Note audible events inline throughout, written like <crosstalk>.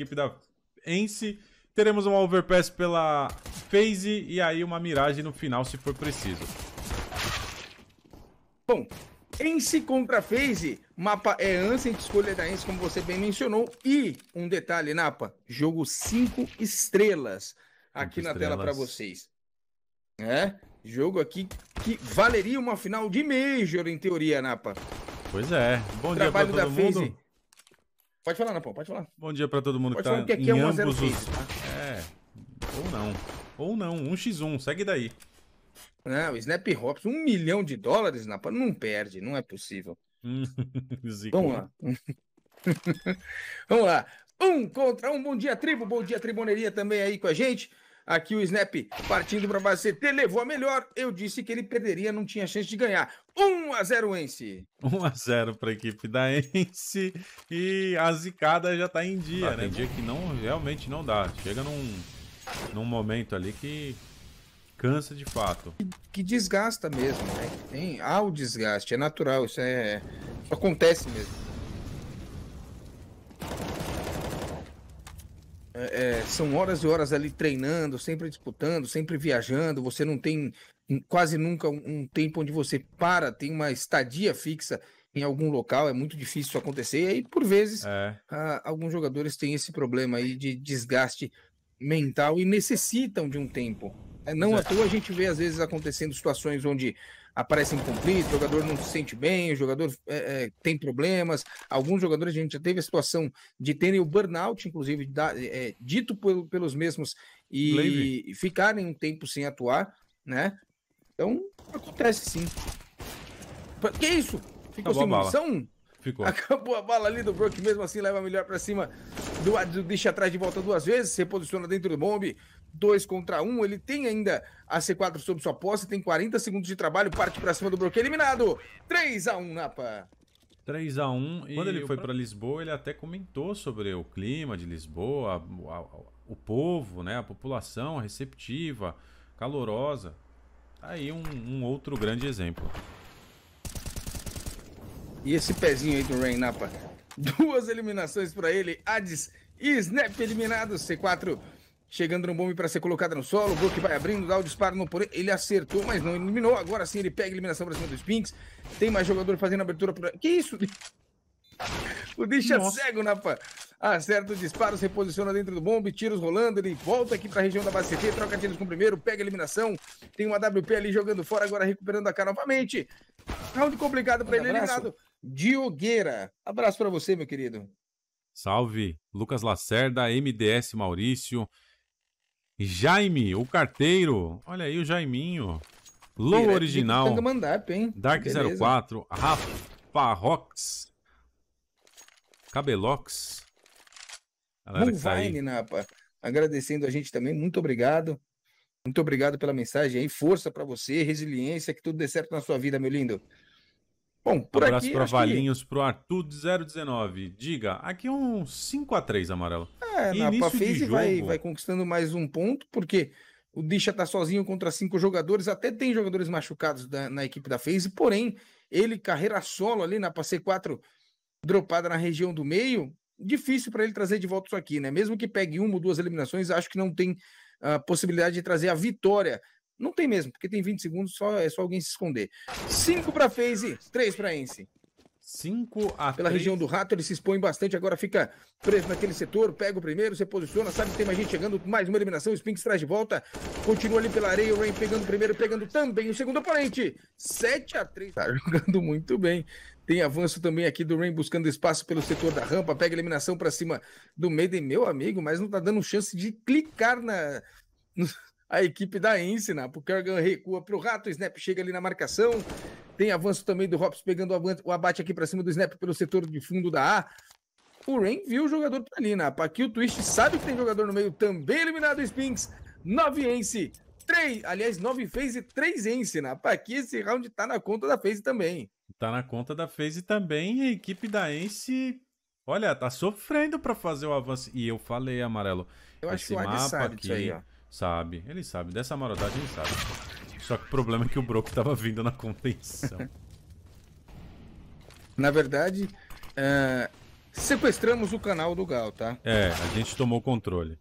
equipe da Ence. Teremos uma overpass pela phase e aí uma miragem no final, se for preciso. Bom, Ence contra phase, mapa é Ancient, escolha da Ence, como você bem mencionou. E um detalhe, Napa, jogo 5 estrelas aqui na estrelas. tela para vocês. É, jogo aqui que valeria uma final de Major, em teoria, Napa. Pois é, bom o dia para todo mundo. Phase Pode falar, Napão, pode falar. Bom dia pra todo mundo pode que tá que aqui é é em é ambos os... Tá? É, ou não. Ou não, 1x1, segue daí. Não, o Snap Hops, um milhão de dólares, Napão, não perde, não é possível. Hum, <laughs> Vamos lá. <laughs> Vamos lá. Um contra um. Bom dia, tribo. Bom dia, triboneria também aí com a gente. Aqui o Snap partindo para CT levou a melhor. Eu disse que ele perderia, não tinha chance de ganhar. 1 a 0 Ence. 1 a 0 para a equipe da Ence e a zicada já está em dia, tá, né? Tem dia que não realmente não dá. Chega num num momento ali que cansa de fato. Que desgasta mesmo, né? Tem, há o desgaste, é natural, isso é acontece mesmo. É, é, são horas e horas ali treinando, sempre disputando, sempre viajando. Você não tem hum, quase nunca um tempo onde você para, tem uma estadia fixa em algum local, é muito difícil isso acontecer. E aí, por vezes, é. alguns jogadores têm esse problema aí de desgaste mental e necessitam de um tempo é, não à toa a gente vê, às vezes, acontecendo situações onde aparecem conflitos, o jogador não se sente bem, o jogador é, é, tem problemas. Alguns jogadores, a gente já teve a situação de terem o burnout, inclusive, da, é, é dito por, pelos mesmos e, e ficarem um tempo sem atuar, né? Então, acontece sim. Que é isso? Ficou Acabou sem munição? Ficou. Acabou a bala ali do Brook, mesmo assim leva melhor para cima do, do, deixa atrás de volta duas vezes, se posiciona dentro do bombe dois contra um. Ele tem ainda a C4 sob sua posse, tem 40 segundos de trabalho, parte para cima do bloqueio, eliminado. 3 a 1 Napa. 3 a 1 Quando ele foi para Lisboa, ele até comentou sobre o clima de Lisboa, a, a, o povo, né, a população receptiva, calorosa. Tá aí um, um outro grande exemplo. E esse pezinho aí do Rain Napa. Duas eliminações para ele. Ades e Snap eliminado. C4 Chegando no bombe para ser colocada no solo. O Brook vai abrindo, dá o disparo no porém. Ele acertou, mas não eliminou. Agora sim ele pega a eliminação para cima dos Pinks. Tem mais jogador fazendo abertura por. Que isso? <laughs> O deixa Nossa. cego, Napa. Acerta o disparo, se reposiciona dentro do bombe, tiros rolando, ele volta aqui para a região da base CT, troca tiros com o primeiro, pega a eliminação, tem uma WP ali jogando fora, agora recuperando a cara novamente. Round complicado para ele, abraço. eliminado. Diogueira, abraço para você, meu querido. Salve, Lucas Lacerda, MDS Maurício, Jaime, o carteiro. Olha aí o Jaiminho. Low Direto original. Up, hein? Dark Beleza. 04. Rafa Rox. Cabelox. Tá Mulvine, tá né, Napa. Agradecendo a gente também. Muito obrigado. Muito obrigado pela mensagem aí. Força para você, resiliência, que tudo dê certo na sua vida, meu lindo. Bom, por Abraço aqui, para Valinhos, que... para o Arthur 019. Diga, aqui é um 5 a 3 amarelo. É, Início na jogo... vai, vai conquistando mais um ponto, porque o Disha está sozinho contra cinco jogadores, até tem jogadores machucados da, na equipe da FaZe, porém, ele carreira solo ali na Passe 4, dropada na região do meio, difícil para ele trazer de volta isso aqui, né? Mesmo que pegue uma ou duas eliminações, acho que não tem a ah, possibilidade de trazer a vitória não tem mesmo, porque tem 20 segundos, só, é só alguém se esconder. 5 para Phase, 3 para Ence. 5 a Pela região do rato, ele se expõe bastante, agora fica preso naquele setor, pega o primeiro, se posiciona, sabe que tem mais gente chegando, mais uma eliminação, o Spinks traz de volta, continua ali pela areia, o Rain pegando o primeiro, pegando também o segundo oponente. 7 a 3 tá <laughs> jogando muito bem. Tem avanço também aqui do Rain buscando espaço pelo setor da rampa, pega a eliminação para cima do Maiden, meu amigo, mas não tá dando chance de clicar na a equipe da Ensina, porque o Kergan recua para o Rato, o Snap chega ali na marcação, tem avanço também do Hops pegando o abate aqui para cima do Snap pelo setor de fundo da A. O Rain viu o jogador por ali, Napa. Né? Aqui o Twist sabe que tem jogador no meio, também eliminado o Spinks. 9 Ence, 3, aliás, 9 Phase e 3 Ence, Napa. Né? Aqui esse round tá na conta da Phase também. Tá na conta da Phase também, a equipe da Ence Olha, tá sofrendo para fazer o avanço. E eu falei, amarelo. Eu acho que o mapa aqui, aí, ó. Sabe, ele sabe. Dessa marodagem ele sabe. Só que o problema é que o Broco tava vindo na contenção. <laughs> na verdade, é, sequestramos o canal do Gal, tá? É, a gente tomou o controle.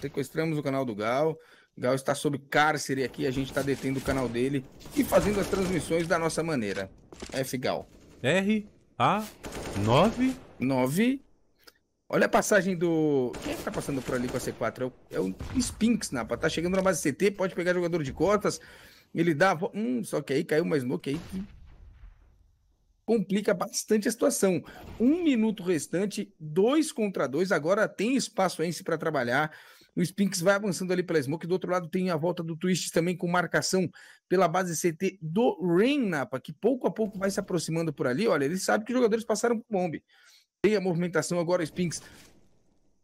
Sequestramos o canal do Gal. Gal está sob cárcere aqui, a gente está detendo o canal dele e fazendo as transmissões da nossa maneira. F Gal. R A 9 9 Olha a passagem do. Quem é que tá passando por ali com a C4? É o, é Spinks, Napa. Tá chegando na base CT, pode pegar jogador de cotas. Ele dá. Hum, só que aí caiu uma smoke aí que complica bastante a situação. Um minuto restante, dois contra dois, agora tem espaço aí para trabalhar. O Spinks vai avançando ali pela Smoke. Do outro lado tem a volta do Twist também com marcação pela base CT do Rain Napa, que pouco a pouco vai se aproximando por ali. Olha, ele sabe que os jogadores passaram por bombe a movimentação agora, o Spinks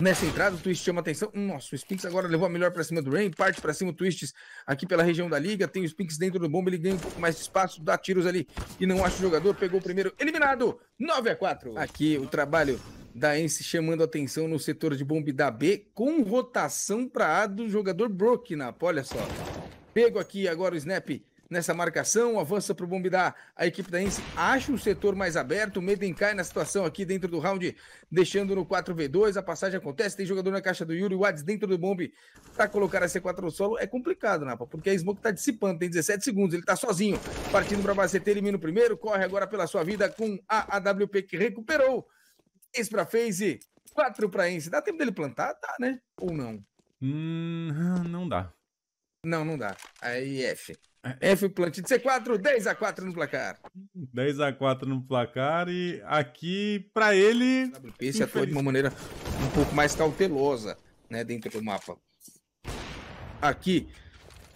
Nessa entrada, o Twist chama atenção. Nossa, o Spinks agora levou a melhor para cima do Rain. Parte para cima o twist aqui pela região da liga. Tem o Spinks dentro do bomba. Ele ganha um pouco mais de espaço, dá tiros ali e não acha o jogador. Pegou o primeiro, eliminado. 9 a 4 Aqui o trabalho da Ence chamando atenção no setor de bomba da B, com rotação para A do jogador Brook Olha só. Pego aqui agora o Snap nessa marcação, avança para o Bombidá. A equipe da Ence acha o setor mais aberto. O Medem cai na situação aqui dentro do round, deixando no 4v2. A passagem acontece. Tem jogador na caixa do Yuri. O dentro do bombe para colocar a C4 no solo. É complicado, Napa, porque a Smoke está dissipando. Tem 17 segundos. Ele está sozinho. Partindo para a baceta, elimina o primeiro. Corre agora pela sua vida com a AWP que recuperou. Esse para Phase, 4 para Ence. Dá tempo dele plantar? Dá, né? Ou não? Hum, não dá. Não, não dá. Aí é F. É, F Plantino C4, 10 x 4 no placar. 10 x 4 no placar e aqui pra ele WP se atua de uma maneira um pouco mais cautelosa, né, dentro do mapa. Aqui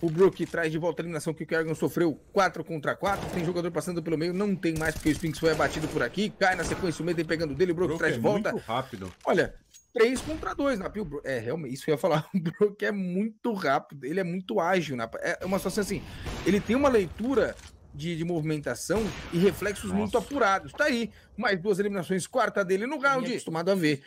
o Brook traz de volta a eliminação que o Kerrigan sofreu 4 contra 4. Tem jogador passando pelo meio, não tem mais porque o Sphinx foi abatido por aqui. Cai na sequência, o Meten pegando dele, o Brook, Brook traz de é volta. Muito rápido. Olha, 3 contra 2 né? Pio. É, realmente, isso que eu ia falar. <laughs> O Brook é muito rápido, ele é muito ágil. né? é uma situação assim, ele tem uma leitura de, de movimentação e reflexos Nossa. muito apurados. Tá aí, mais duas eliminações, quarta dele no round, Minha... É acostumado a ver.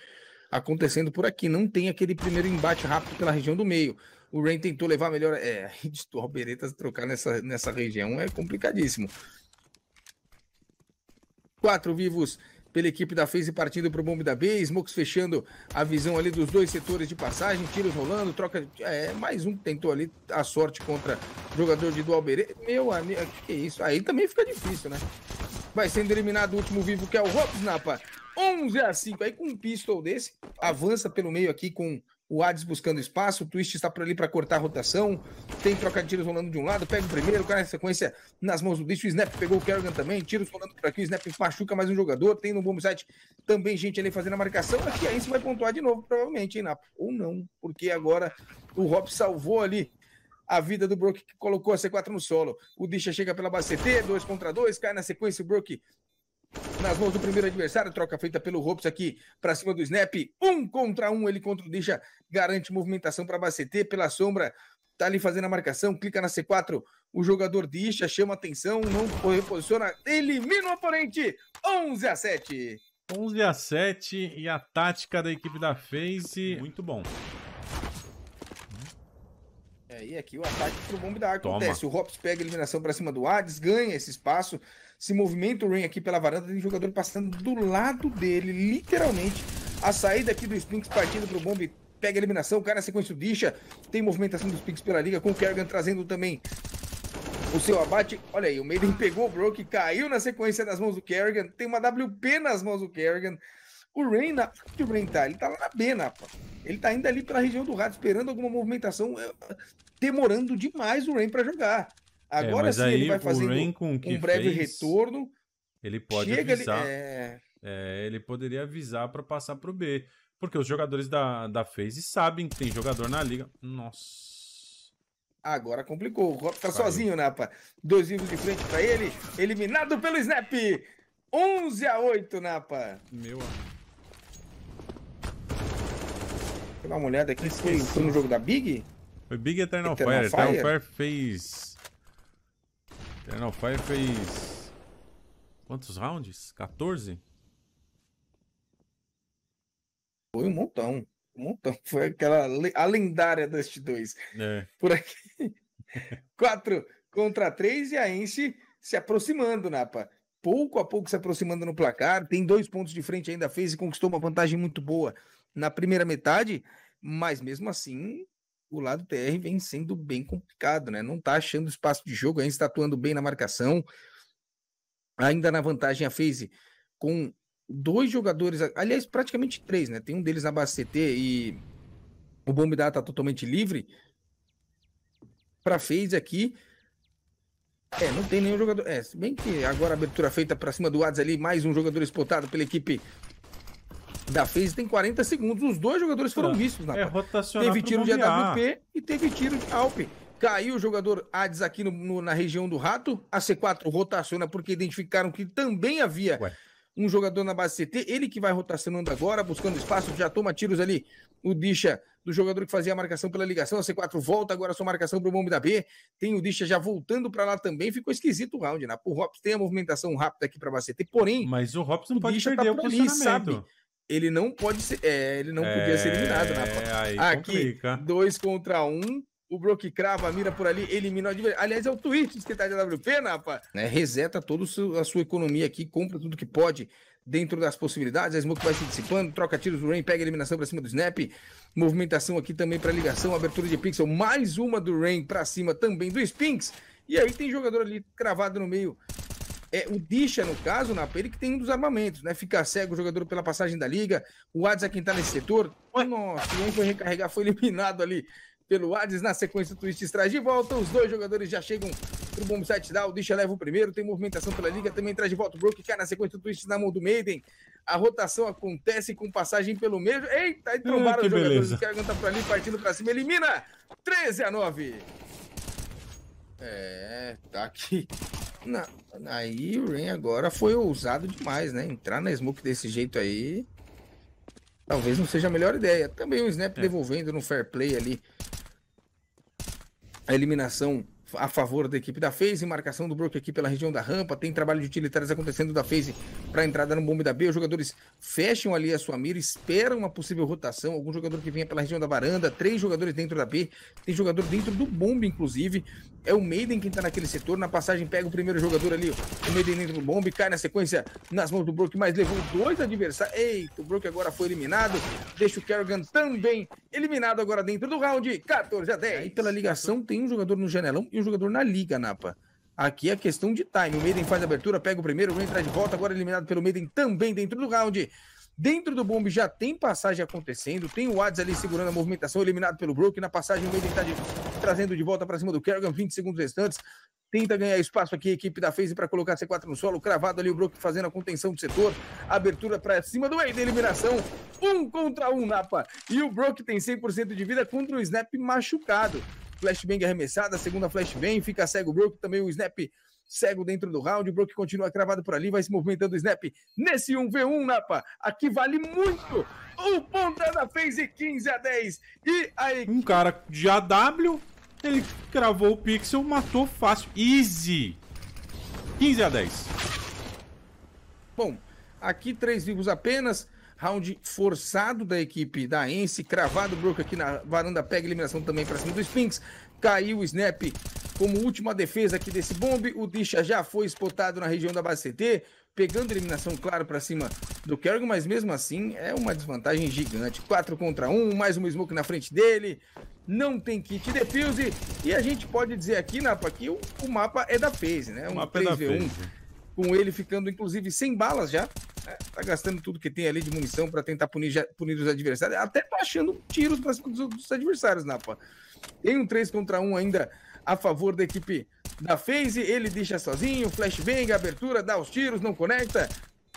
Acontecendo por aqui, não tem aquele primeiro embate rápido pela região do meio. O Ren tentou levar melhor. É, <laughs> o Albereta trocar nessa, nessa região é complicadíssimo. Quatro vivos pela equipe da FaZe partindo para o bombe da B, Smokes fechando a visão ali dos dois setores de passagem, tiros rolando, troca. É, mais um que tentou ali a sorte contra jogador de Dual Berê. Meu amigo, que, que é isso? Aí também fica difícil, né? Vai sendo eliminado o último vivo que é o Robs Napa. 11 a 5. Aí com um pistol desse, avança pelo meio aqui com o Hades buscando espaço, o Twist está por ali para cortar a rotação, tem troca de tiros rolando de um lado, pega o primeiro, cai na sequência nas mãos do bicho, o Snap pegou o Kerrigan também, tiros rolando por aqui, o Snap machuca mais um jogador, tem no bom site também gente ali fazendo a marcação, aqui aí você vai pontuar de novo, provavelmente, hein, Napa? Ou não, porque agora o Hop salvou ali a vida do Brook que colocou a C4 no solo. O Disha chega pela base CT, 2 contra 2, cai na sequência, o Brook nas mãos do primeiro adversário. Troca feita pelo Ropes aqui para cima do Snap. Um contra um, ele contra o Deixa. Garante movimentação para Bacetê pela sombra. Tá ali fazendo a marcação, clica na C4. O jogador deixa, chama atenção, não reposiciona, elimina o oponente. 11 a 7. 11 a 7 e a tática da equipe da FaZe, muito bom. É, e aqui o ataque pro bombe da ar acontece. O Hops pega a eliminação para cima do Hades, ganha esse espaço, se movimenta o Rain aqui pela varanda, tem jogador passando do lado dele, literalmente. A saída aqui do Spinks partindo pro bombe pega a eliminação, o cara na sequência o Disha, tem movimentação dos Spinks pela liga, com o Kerrigan trazendo também o seu abate. Olha aí, o Maiden pegou o Broke, caiu na sequência das mãos do Kerrigan, tem uma WP nas mãos do Kerrigan. O Rain, na... onde o Rain tá? Ele tá lá na B, Napa. Né, ele tá ainda ali pela região do rato, esperando alguma movimentação, eh, demorando demais o Rain para jogar. É, Agora é, sim ele vai fazer um breve fez, retorno. Ele pode chega, avisar. Ele, é... É, ele poderia avisar para passar para o B. Porque os jogadores da, da FaZe sabem que tem jogador na liga. Nossa. Agora complicou. O Rob tá Caiu. sozinho, Napa. Né, Dois vivos de frente para ele. Eliminado pelo Snap. 11 a 8, Napa. Né, Meu amor. dar uma olhada aqui. Foi, foi no jogo da Big? Foi Big Eternal, Eternal Fire. Fire. Eternal Fire fez Eternal Fire fez... Quantos rounds? 14? Foi um montão. Um montão. <laughs> Foi aquela... A lendária Dust 2. É. Por aqui. 4 <laughs> contra 3 e a Ence se aproximando, Napa pouco a pouco se aproximando no placar, tem dois pontos de frente ainda fez e conquistou uma vantagem muito boa na primeira metade, mas mesmo assim o lado TR vem sendo bem complicado, né? Não tá achando espaço de jogo, ainda está atuando bem na marcação. Ainda na vantagem a FaZe com dois jogadores, aliás, praticamente três, né? Tem um deles na base CT e o Bombidá tá totalmente livre. Para FaZe aqui, é, não tem nenhum jogador. É, se bem que agora a abertura feita para cima do Ads ali, mais um jogador exportado pela equipe da FaZe tem 40 segundos. Os dois jogadores foram vistos ah, na É Teve tiro de AWP e teve tiro de Alpe. Caiu o jogador Hades aqui no, no, na região do rato. A C4 rotaciona porque identificaram que também havia Ué. um jogador na base CT. Ele que vai rotacionando agora, buscando espaço, já toma tiros ali. O Disha do jogador que fazia a marcação pela ligação. A C4 volta agora sua marcação para o bombe da B. Tem o Disha já voltando para lá também. Ficou esquisito o round, né? O Hops tem a movimentação rápida aqui para a base CT, porém. Mas o Hops não o pode Disha tá perder tá o posicionamento. Ali, sabe? ele não pode ser. É, ele não é, podia ser eliminado na é, Aqui, complica. dois contra um. O Brook crava, mira por ali, elimina o adversário. Aliás, é o tweet do secretário de WP, Napa. Né, reseta toda a sua economia aqui, compra tudo que pode dentro das possibilidades. A Smoke vai se dissipando, troca tiros do Rain, pega a eliminação para cima do Snap. Movimentação aqui também para ligação, abertura de pixel. Mais uma do Rain para cima também do Spinks. E aí tem jogador ali cravado no meio é, o Disha, no caso, na ele que tem um dos armamentos, né? Fica cego o jogador pela passagem da liga. O Hades é quem tá nesse setor. Nossa, quem foi recarregar foi eliminado ali pelo Hades. Na sequência, o Twist traz de volta. Os dois jogadores já chegam pro bomb site O Disha leva o primeiro. Tem movimentação pela liga. Também traz de volta o Brook. Cai na sequência, o Twist na mão do Maiden. A rotação acontece com passagem pelo meio. Eita, aí trombaram os jogadores. O Kerrigan tá por ali, partindo pra cima. Elimina! 13 a 9. É, tá aqui. Na, aí o Ren agora foi ousado demais, né? Entrar na smoke desse jeito aí. Talvez não seja a melhor ideia. Também o Snap é. devolvendo no fair play ali. A eliminação a favor da equipe da FaZe, marcação do Brook aqui pela região da rampa, tem trabalho de utilitários acontecendo da FaZe para entrada no bombe da B, os jogadores fecham ali a sua mira, esperam uma possível rotação, algum jogador que venha pela região da varanda, três jogadores dentro da B, tem jogador dentro do bombe inclusive, é o Maiden quem tá naquele setor. Na passagem, pega o primeiro jogador ali. O Maiden dentro do bombe, cai na sequência nas mãos do Brook, mas levou dois adversários. Eita, o Brook agora foi eliminado. Deixa o Kerrigan também eliminado agora dentro do round 14 a 10. Aí pela ligação tem um jogador no janelão e um jogador na liga, Napa. Aqui é questão de time. O Maiden faz a abertura, pega o primeiro, entra de volta, agora eliminado pelo Maiden também dentro do round. Dentro do bombe já tem passagem acontecendo. Tem o Ades ali segurando a movimentação, eliminado pelo Brook. Na passagem, o meio tentar tá de, trazendo de volta para cima do Kerrigan. 20 segundos restantes. Tenta ganhar espaço aqui a equipe da FaZe para colocar C4 no solo. Cravado ali o Brook fazendo a contenção do setor. Abertura para cima do meio de eliminação. Um contra um, Napa. E o Brook tem 100% de vida contra o Snap machucado. Flashbang arremessada, segunda flashbang. Fica cego o Brook. Também o Snap cego dentro do round. O Brook continua cravado por ali, vai se movimentando o snap. Nesse 1v1, Napa, aqui vale muito. O Pontada fez e 15 a 10. E aí. Um cara de AW, ele cravou o pixel, matou fácil. Easy. 15 a 10. Bom, aqui três vivos apenas. Round forçado da equipe da Ence, cravado o Brook aqui na varanda, pega eliminação também para cima do Sphinx. Caiu o snap como última defesa aqui desse bombe, o Disha já foi espotado na região da base CT, pegando eliminação, claro, para cima do Kerrigan, mas mesmo assim é uma desvantagem gigante. 4 contra 1, mais um smoke na frente dele, não tem kit defuse, e a gente pode dizer aqui, Napa, que o, o mapa é da Phase, né? Um 3v1, é com ele ficando, inclusive, sem balas já, né? tá gastando tudo que tem ali de munição para tentar punir, punir, os adversários, até baixando tá tiros para dos, dos adversários, Napa. Tem um 3 contra 1 ainda a favor da equipe da FaZe. Ele deixa sozinho, flashbang, abertura, dá os tiros, não conecta.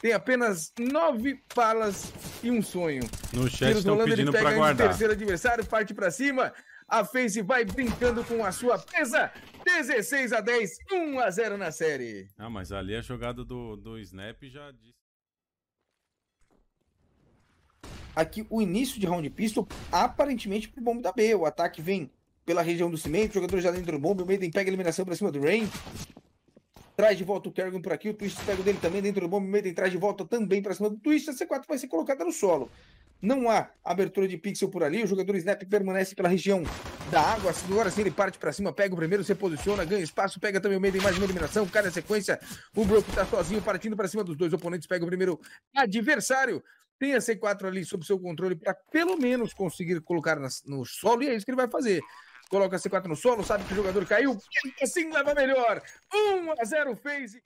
Tem apenas nove balas e um sonho. No chat tiros estão rolando, pedindo para guardar. terceiro adversário, parte para cima. A FaZe vai brincando com a sua pesa. 16 a 10, 1 a 0 na série. Ah, mas ali a jogada do, do Snap já disse. Aqui o início de round pistol aparentemente pro bombe da B. O ataque vem pela região do cimento, jogador já dentro do bombe, o Maiden pega a eliminação pra cima do Rain. Traz de volta o Kerrigan por aqui, o Twist pega o dele também dentro do bombe, o Maiden traz de volta também pra cima do Twist, a C4 vai ser colocada no solo. Não há abertura de pixel por ali. O jogador Snap permanece pela região da água. Assim, agora sim ele parte para cima, pega o primeiro, se posiciona, ganha espaço, pega também o meio Mais uma eliminação. eliminação. Cada sequência, o Brook está sozinho partindo para cima dos dois oponentes. Pega o primeiro adversário. Tem a C4 ali sob seu controle para pelo menos conseguir colocar no solo e é isso que ele vai fazer coloca C4 no solo, sabe que o jogador caiu, assim leva melhor. 1 a 0 fez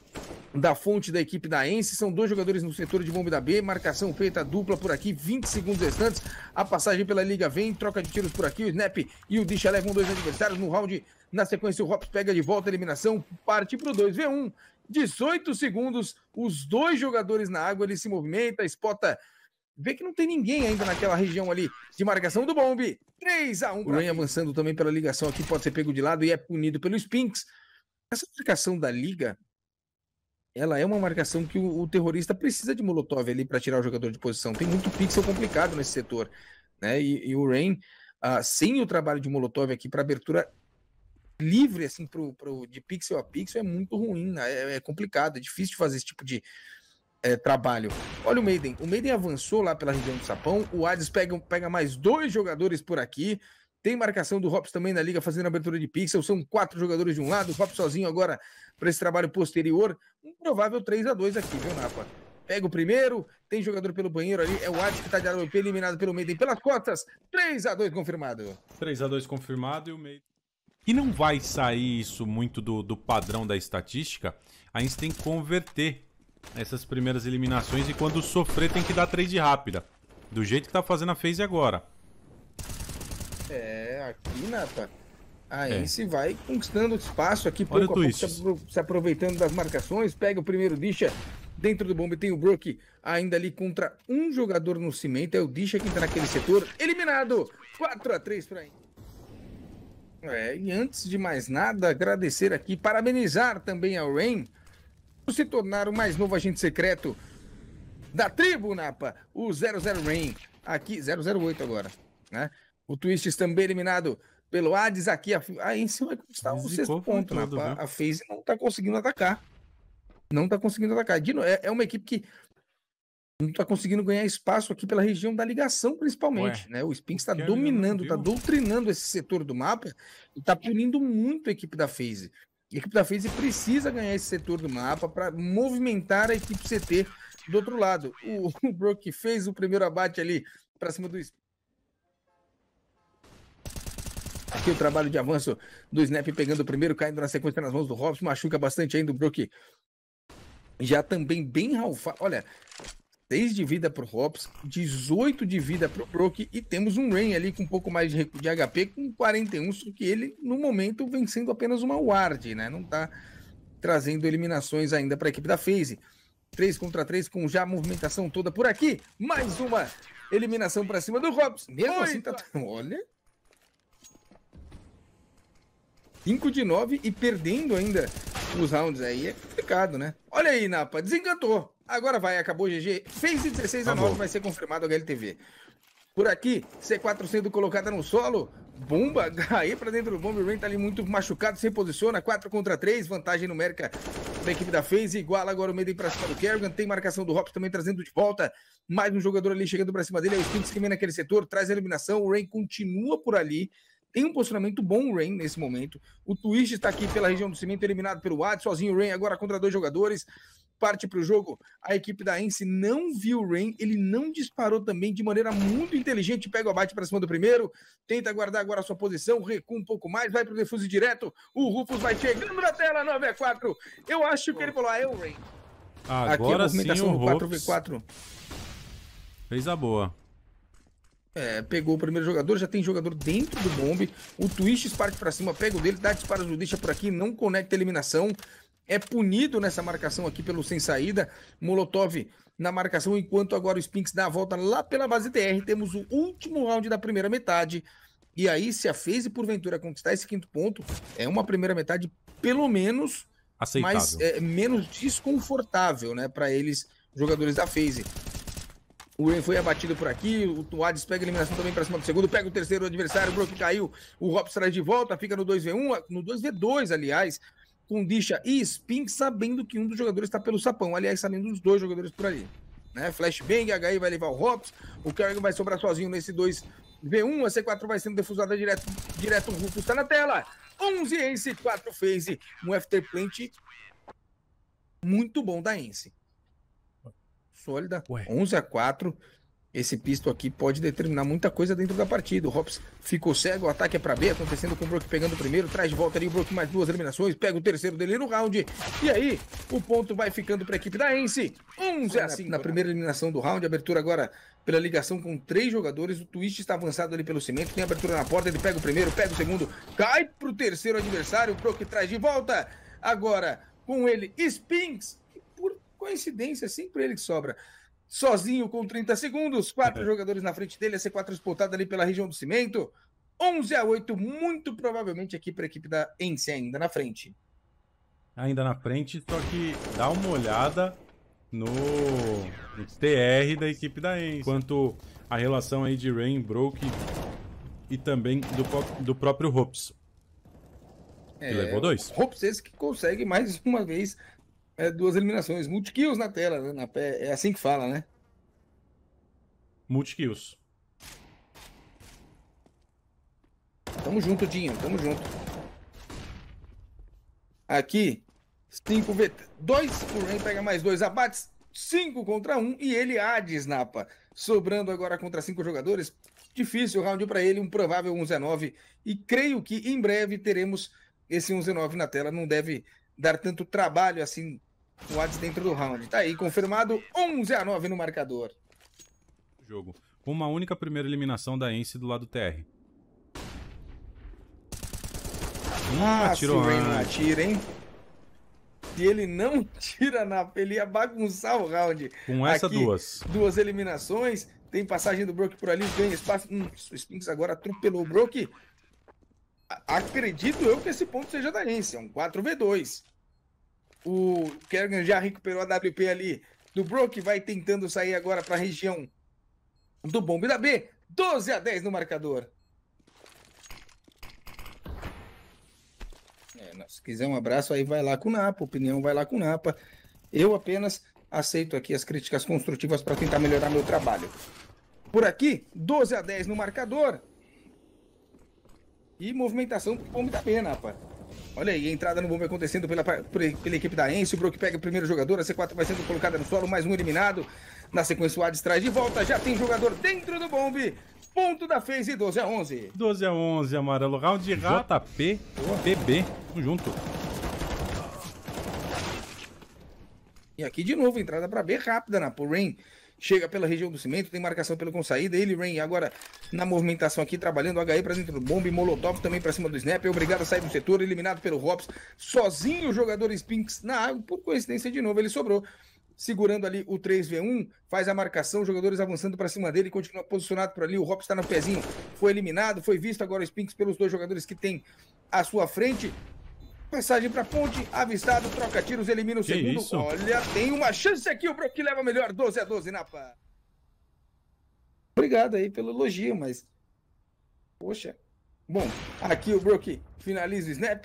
da fonte da equipe da Ence. São dois jogadores no setor de bomba da B. Marcação feita dupla por aqui, 20 segundos restantes. A passagem pela Liga vem, troca de tiros por aqui. O Snap e o Dicha levam dois adversários no round. Na sequência, o Hops pega de volta a eliminação, parte para o 2v1. 18 segundos, os dois jogadores na água, ele se movimenta, espota vê que não tem ninguém ainda naquela região ali de marcação do Bombe. 3 a 1 O Rain avançando também pela ligação aqui, pode ser pego de lado e é punido pelo Spinks. Essa marcação da liga, ela é uma marcação que o, o terrorista precisa de Molotov ali para tirar o jogador de posição. Tem muito pixel complicado nesse setor. Né? E, e o Rain, ah, sem o trabalho de Molotov aqui para abertura livre, assim, pro, pro, de pixel a pixel, é muito ruim, né? é, é complicado, é difícil fazer esse tipo de, é, trabalho. Olha o Maiden. O Maiden avançou lá pela região do Sapão. O Hades pega, pega mais dois jogadores por aqui. Tem marcação do Hops também na liga fazendo abertura de pixel. São quatro jogadores de um lado. O Hops sozinho agora para esse trabalho posterior. Um provável 3 a 2 aqui, viu, Napa? Pega o primeiro. Tem jogador pelo banheiro ali. É o Hades que está de AWP eliminado pelo Maiden pelas costas. 3 a 2 confirmado. 3 a 2 confirmado e o Maiden. E não vai sair isso muito do, do padrão da estatística. A gente tem que converter essas primeiras eliminações e quando sofrer tem que dar trade rápida. Do jeito que tá fazendo a phase agora. É, aqui, Nata. Aí é. se vai conquistando espaço aqui, pouco a pouco, se aproveitando das marcações, pega o primeiro Disha dentro do bombe, tem o Brook ainda ali contra um jogador no cimento, é o Disha que entra tá naquele setor, eliminado, 4 a 3 para é, e antes de mais nada, agradecer aqui, parabenizar também ao Rain, se tornar o mais novo agente secreto da tribo, Napa, o 00 Rain, aqui, 008 agora, né? O Twist também eliminado pelo Hades aqui, aí a Ensign vai custar sexto ponto, tudo, Napa. Viu? A FaZe não tá conseguindo atacar. Não tá conseguindo atacar. Dino, é, é uma equipe que não tá conseguindo ganhar espaço aqui pela região da ligação, principalmente, Ué, né? O Spinks está dominando, tá doutrinando esse setor do mapa e tá punindo muito a equipe da FaZe a equipe da FaZe precisa ganhar esse setor do mapa para movimentar a equipe CT do outro lado. O, o Brook fez o primeiro abate ali para cima do. Aqui o trabalho de avanço do Snap pegando o primeiro, caindo na sequência nas mãos do Robson. machuca bastante ainda o Brook. Já também bem ralfado. Olha, 6 de vida pro Hobbs, 18 de vida pro Brock e temos um Rain ali com um pouco mais de, de HP com 41, só que ele no momento vencendo apenas uma ward, né? Não tá trazendo eliminações ainda para a equipe da FaZe. 3 contra 3 com já a movimentação toda por aqui. Mais uma eliminação para cima do Hobbs. Mesmo Oita. assim tá <laughs> olha. 5 de 9 e perdendo ainda os rounds aí é complicado, né? Olha aí, Napa, desencantou. Agora vai, acabou GG. 6 16 a 9 vai ser confirmado HLTV. Por aqui, C4 sendo colocada no solo. Bomba, <laughs> aí pra dentro do bomb. O Rain tá ali muito machucado, se posiciona. 4 contra 3, vantagem numérica da equipe da FaZe. Iguala agora o Mayday pra cima do Kerrigan. Tem marcação do Hop também trazendo de volta. Mais um jogador ali chegando pra cima dele. É o Spinks que vem naquele setor, traz a eliminação. O Rain continua por ali. Tem um posicionamento bom o Rain nesse momento. O Twist está aqui pela região do cimento, eliminado pelo Watt. Sozinho o Rain agora contra dois jogadores parte para o jogo, a equipe da Ence não viu o Rain, ele não disparou também de maneira muito inteligente, pega o abate para cima do primeiro, tenta guardar agora a sua posição, recua um pouco mais, vai para o defuso direto, o Rufus vai chegando na tela, 9 a 4 eu acho que ele falou, ah, é o Rain. Agora Aqui a sim, o Rufus 4 4 fez a boa. É, pegou o primeiro jogador, já tem jogador dentro do bombe. O Twist parte para cima, pega o dele, dá disparos, do deixa por aqui, não conecta a eliminação é punido nessa marcação aqui pelo sem saída. Molotov na marcação, enquanto agora o Spinks dá a volta lá pela base TR. Temos o último round da primeira metade. E aí, se a FaZe porventura conquistar esse quinto ponto, é uma primeira metade pelo menos Aceitável. mas é, menos desconfortável, né, para eles, jogadores da FaZe. O Ren foi abatido por aqui, o Tuades pega a eliminação também para cima do segundo, pega o terceiro adversário, o Brook caiu, o Robson traz de volta, fica no 2v1, no 2v2, aliás, com Disha e Spink, sabendo que um dos jogadores está pelo sapão. Aliás, sabendo dos dois jogadores por ali. Né? Flashbang, HI vai levar o Hops, o Kerrigan vai sobrar sozinho nesse 2v1, a C4 vai sendo defusada direto, direto o Rufus está na tela. 11 Ence, 4 Phase, um After Plant muito bom da Ence. Sólida, Ué. 11 a 4 esse pisto aqui pode determinar muita coisa dentro da partida. O Hops ficou cego, o ataque é para B, acontecendo com o Brook pegando o primeiro, traz de volta ali o Brook mais duas eliminações, pega o terceiro dele no round. E aí, o ponto vai ficando para a equipe da Ence. 11 a 5 na né? primeira eliminação do round, abertura agora pela ligação com três jogadores. O Twist está avançado ali pelo cimento. Tem abertura na porta. Ele pega o primeiro, pega o segundo, cai pro terceiro adversário. O Brook traz de volta. Agora com ele, Spinks. Que por coincidência, sempre ele que sobra sozinho com 30 segundos, quatro é. jogadores na frente dele, a C4 disputada ali pela região do cimento. 11 a 8, muito provavelmente aqui para a equipe da Ence ainda na frente. Ainda na frente, só que dá uma olhada no, no TR da equipe da Ence. Quanto a relação aí de Rain, Broke e também do, do próprio Hops. É, levou dois. Hops é esse que consegue mais uma vez é duas eliminações. Multi-kills na tela, né? na pé. É assim que fala, né? Multi-kills. Tamo junto, Dinho. Tamo junto. Aqui, 5 v 2. O Ren pega mais dois abates. 5 contra 1 um, e ele de Napa. Sobrando agora contra cinco jogadores. Difícil round para ele, um provável 11-9. E creio que em breve teremos esse 11-9 na tela. Não deve dar tanto trabalho assim o Ades dentro do round. Tá aí, confirmado 11 a 9 no marcador. Jogo. Com uma única primeira eliminação da Ence do lado TR. Hum, ah, atirou se o não atira, hein? Se ele não <laughs> tira na. Ele ia bagunçar o round. Com essa, Aqui, duas. Duas eliminações. Tem passagem do Brook por ali, ganha espaço. Hum, o Spinks agora atropelou o Brook. Acredito eu que esse ponto seja da Ence. É um 4v2. O Kerrigan já recuperou a WP ali do Brook, vai tentando sair agora para a região do bombe da B. 12 a 10 no marcador. É, se quiser um abraço, aí vai lá com o Napa. Opinião vai lá com o Napa. Eu apenas aceito aqui as críticas construtivas para tentar melhorar meu trabalho. Por aqui, 12 a 10 no marcador. E movimentação do bombe da B, Napa. Olha aí, a entrada no bombe acontecendo pela, pela equipe da Ence. O Brook pega o primeiro jogador, a C4 vai sendo colocada no solo, mais um eliminado. Na sequência, o Hades traz de volta, já tem jogador dentro do bombe. Ponto da Phase, 12 a 11. 12 a 11, amarelo. Round de JP, BB, tamo junto. E aqui de novo, entrada para B rápida na Porain chega pela região do cimento, tem marcação pelo com saída. Ele, Rain, agora na movimentação aqui, trabalhando HE para dentro do bombe, Molotov também para cima do Snap. obrigado a sair do setor, eliminado pelo Hops. Sozinho o jogador Spinks na água, por coincidência de novo, ele sobrou. Segurando ali o 3v1, faz a marcação, jogadores avançando para cima dele, continua posicionado por ali. O Hops está no pezinho, foi eliminado, foi visto agora o Spinks pelos dois jogadores que tem à sua frente. Mensagem para ponte, avistado, troca tiros, elimina o que segundo. Isso? Olha, tem uma chance aqui, o Brook leva melhor, 12 a 12, Napa. Obrigado aí pelo elogio, mas... Poxa. Bom, aqui o Brook finaliza o snap,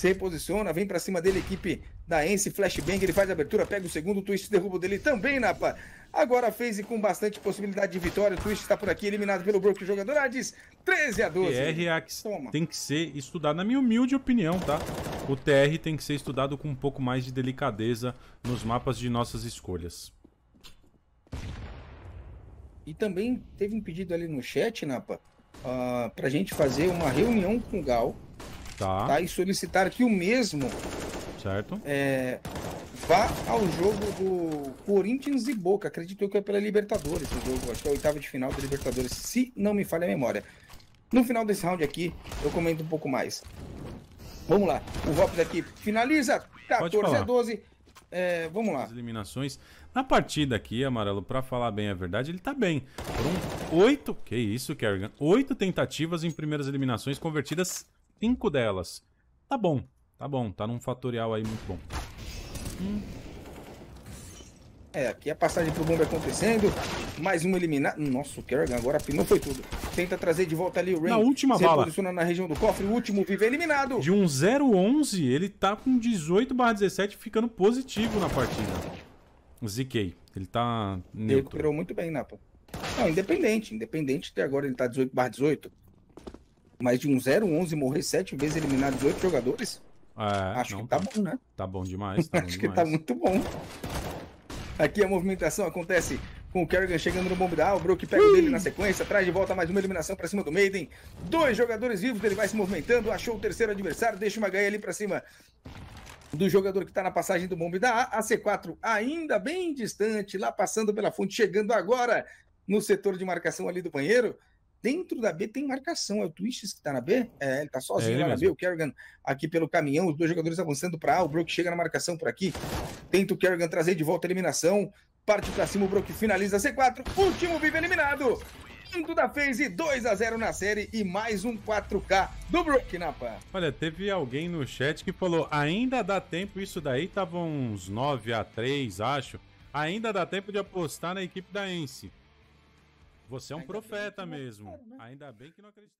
se reposiciona, vem para cima dele, equipe da Ence, flashbang, ele faz a abertura, pega o segundo, o twist derruba dele também, Napa. Agora fez e com bastante possibilidade de vitória, o twist está por aqui, eliminado pelo Brook, jogador Hades, 13 a 12. TR é Toma. tem que ser estudado, na minha humilde opinião, tá? O TR tem que ser estudado com um pouco mais de delicadeza nos mapas de nossas escolhas. E também teve um pedido ali no chat, Napa, uh, ah, para a gente fazer uma reunião com o Gal, Tá. tá. E solicitar que o mesmo. Certo. É, vá ao jogo do Corinthians e Boca. Acredito que é pela Libertadores o jogo. Acho que é a oitava de final da Libertadores, se não me falha a memória. No final desse round aqui, eu comento um pouco mais. Vamos lá. O Vops aqui finaliza. 14 a 12. É, vamos lá. As eliminações. Na partida aqui, Amarelo, para falar bem a verdade, ele tá bem. Foram oito. Que isso, Kerrigan? Oito tentativas em primeiras eliminações convertidas cinco delas. Tá bom, tá bom, tá num fatorial aí muito bom. Hum. É, aqui a passagem pro bomba acontecendo. Mais um eliminado. Nossa, o Kerrigan agora pinou foi tudo. Tenta trazer de volta ali o Ray. Na última se bala. na região do cofre. O último vive eliminado. De um 0-11, ele tá com 18 17 ficando positivo na partida. ZK. Ele tá neutro. Ele recuperou muito bem, Napa. Não, independente. Independente até agora ele tá 18 18. Mas de um 0-11 morrer sete vezes eliminar 18 jogadores? É, acho não, que tá, tá, bom, né? Tá bom demais. Tá <laughs> bom acho demais. que tá muito bom. Aqui a movimentação acontece com o Kerrigan chegando no A, o Brook pega dele na sequência, traz de volta mais uma eliminação para cima do Maiden. Dois jogadores vivos, ele vai se movimentando, achou o terceiro adversário, deixa uma gaia ali para cima do jogador que está na passagem do bombe da A, a C4 ainda bem distante, lá passando pela fonte, chegando agora no setor de marcação ali do banheiro. Dentro da B tem marcação. É o Twists que está na B. É, ele está sozinho é ele lá mesmo. na B. O Kerrigan aqui pelo caminhão. Os dois jogadores avançando para A. O Brook chega na marcação por aqui. Tenta o Kerrigan trazer de volta a eliminação. Parte para cima. O Brook finaliza C4. Último vive eliminado. Quinto da phase, 2 a 0 na série e mais um 4K do Brook Napa. Olha, teve alguém no chat que falou: ainda dá tempo, isso daí tava uns 9 a 3 acho. Ainda dá tempo de apostar na equipe da Ence. Você é um Ainda profeta mesmo. né? Ainda bem que não acredito.